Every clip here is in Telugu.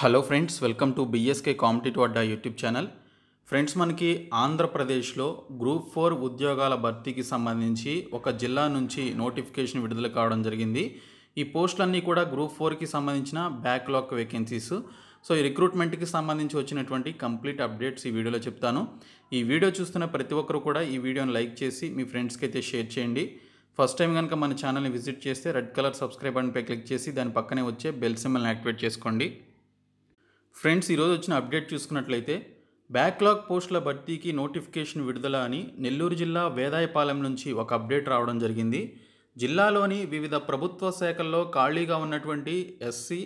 hello friends welcome to BSK competitive Adda YouTube channel friends మనకి ఆంధ్రప్రదేశ్లో గ్రూప్ ఫోర్ ఉద్యోగాల భర్తీకి సంబంధించి ఒక జిల్లా నుంచి నోటిఫికేషన్ విడుదల కావడం జరిగింది ఈ పోస్టులన్నీ కూడా గ్రూప్ ఫోర్కి సంబంధించిన బ్యాక్లాగ్ వేకెన్సీస్ సో ఈ రిక్రూట్మెంట్కి సంబంధించి వచ్చినటువంటి కంప్లీట్ అప్డేట్స్ ఈ వీడియోలో చెప్తాను ఈ వీడియో చూస్తున్న ప్రతి ఒక్కరు కూడా ఈ వీడియోని లైక్ చేసి మీ ఫ్రెండ్స్కి అయితే షేర్ చేయండి ఫస్ట్ టైం కనుక మన ఛానల్ని విజిట్ చేస్తే రెడ్ కలర్ సబ్స్క్రైబ్ బటన్పై క్లిక్ చేసి దాని పక్కనే వచ్చే బెల్ సిమ్మల్ని యాక్టివేట్ చేసుకోండి ఫ్రెండ్స్ ఈరోజు వచ్చిన అప్డేట్ చూసుకున్నట్లయితే బ్యాక్లాగ్ పోస్టుల భర్తీకి నోటిఫికేషన్ విడుదల అని నెల్లూరు జిల్లా వేదాయపాలెం నుంచి ఒక అప్డేట్ రావడం జరిగింది జిల్లాలోని వివిధ ప్రభుత్వ శాఖల్లో ఖాళీగా ఉన్నటువంటి ఎస్సీ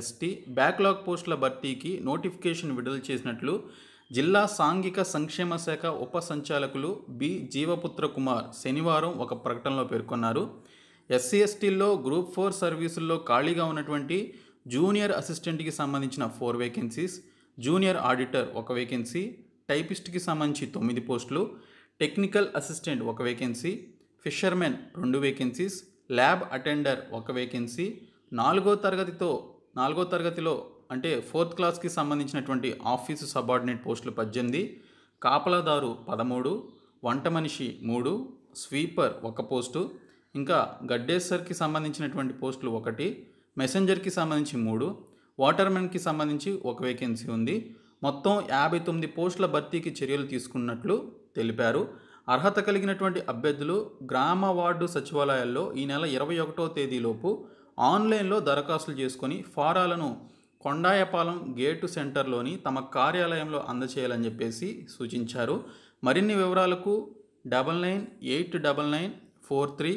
ఎస్టీ బ్యాక్లాగ్ పోస్టుల భర్తీకి నోటిఫికేషన్ విడుదల చేసినట్లు జిల్లా సాంఘిక సంక్షేమ శాఖ ఉప సంచాలకులు బి జీవపుత్ర కుమార్ శనివారం ఒక ప్రకటనలో పేర్కొన్నారు ఎస్సీ ఎస్టీల్లో గ్రూప్ ఫోర్ సర్వీసుల్లో ఖాళీగా ఉన్నటువంటి జూనియర్ అసిస్టెంట్కి సంబంధించిన ఫోర్ వేకెన్సీస్ జూనియర్ ఆడిటర్ ఒక వేకెన్సీ టైపిస్ట్కి సంబంధించి తొమ్మిది పోస్టులు టెక్నికల్ అసిస్టెంట్ ఒక వేకెన్సీ ఫిషర్మెన్ రెండు వేకెన్సీస్ ల్యాబ్ అటెండర్ ఒక వేకెన్సీ నాలుగో తరగతితో నాలుగో తరగతిలో అంటే ఫోర్త్ క్లాస్కి సంబంధించినటువంటి ఆఫీసు సబార్డినేట్ పోస్టులు పద్దెనిమిది కాపలాదారు పదమూడు వంట మనిషి మూడు స్వీపర్ ఒక పోస్టు ఇంకా గడ్డేశ్వర్కి సంబంధించినటువంటి పోస్టులు ఒకటి మెసెంజర్కి సంబంధించి మూడు వాటర్మెన్కి సంబంధించి ఒక వేకెన్సీ ఉంది మొత్తం యాభై తొమ్మిది పోస్టుల భర్తీకి చర్యలు తీసుకున్నట్లు తెలిపారు అర్హత కలిగినటువంటి అభ్యర్థులు గ్రామ వార్డు సచివాలయాల్లో ఈ నెల ఇరవై ఒకటో తేదీలోపు ఆన్లైన్లో దరఖాస్తులు చేసుకొని ఫారాలను కొండాయపాలెం గేటు సెంటర్లోని తమ కార్యాలయంలో అందచేయాలని చెప్పేసి సూచించారు మరిన్ని వివరాలకు double nine eight double nine four three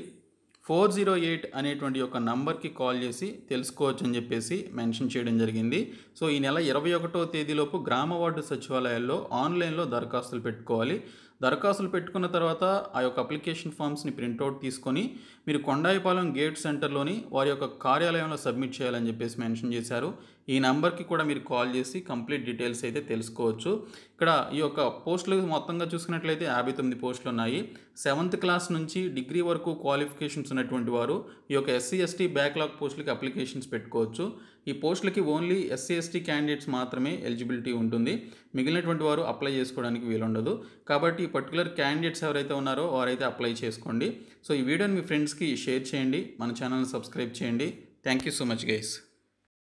four zero eight అనేటువంటి యొక్క నంబర్కి కాల్ చేసి తెలుసుకోవచ్చు అని చెప్పేసి మెన్షన్ చేయడం జరిగింది సో ఈ నెల ఇరవై ఒకటో తేదీలోపు గ్రామ వార్డు సచివాలయాల్లో ఆన్లైన్లో దరఖాస్తులు పెట్టుకోవాలి దరఖాస్తులు పెట్టుకున్న తర్వాత ఆ యొక్క అప్లికేషన్ ఫామ్స్ని ప్రింట్అవుట్ తీసుకొని మీరు కొండాయిపాలెం గేట్ సెంటర్లోని వారి యొక్క కార్యాలయంలో సబ్మిట్ చేయాలని చెప్పేసి మెన్షన్ చేశారు ఈ నెంబర్కి కూడా మీరు కాల్ చేసి కంప్లీట్ డీటెయిల్స్ అయితే తెలుసుకోవచ్చు ఇక్కడ ఈ యొక్క పోస్టులు మొత్తంగా చూసుకున్నట్లయితే యాభై తొమ్మిది పోస్టులు ఉన్నాయి సెవెంత్ క్లాస్ నుంచి డిగ్రీ వరకు క్వాలిఫికేషన్స్ ఉన్నటువంటి వారు ఈ యొక్క ఎస్సీ ఎస్టీ బ్యాక్లాగ్ పోస్టులకి అప్లికేషన్స్ పెట్టుకోవచ్చు ఈ పోస్టులకి ఓన్లీ ఎస్సీ ఎస్టీ క్యాండిడేట్స్ మాత్రమే ఎలిజిబిలిటీ ఉంటుంది మిగిలినటువంటి వారు అప్లై చేసుకోవడానికి వీలుండదు కాబట్టి పర్టికులర్ క్యాండిడేట్స్ ఎవరైతే ఉన్నారో వారైతే అప్లై చేసుకోండి సో ఈ వీడియోని మీ ఫ్రెండ్స్కి షేర్ చేయండి మన ఛానల్ని సబ్స్క్రైబ్ చేయండి thank you so much guys